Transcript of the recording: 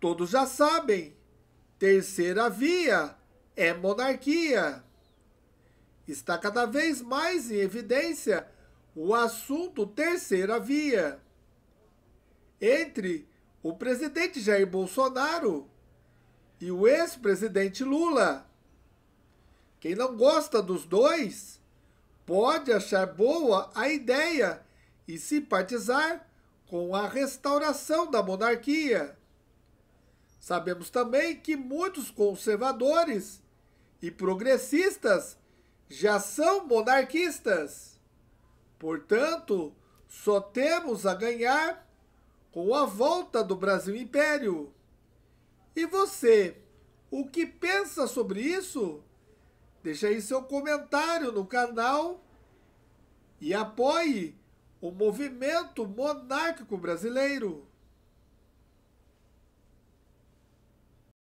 Todos já sabem, terceira via é monarquia. Está cada vez mais em evidência o assunto terceira via. Entre o presidente Jair Bolsonaro e o ex-presidente Lula. Quem não gosta dos dois pode achar boa a ideia e simpatizar com a restauração da monarquia. Sabemos também que muitos conservadores e progressistas já são monarquistas. Portanto, só temos a ganhar com a volta do Brasil Império. E você, o que pensa sobre isso? Deixe aí seu comentário no canal e apoie o movimento monárquico brasileiro.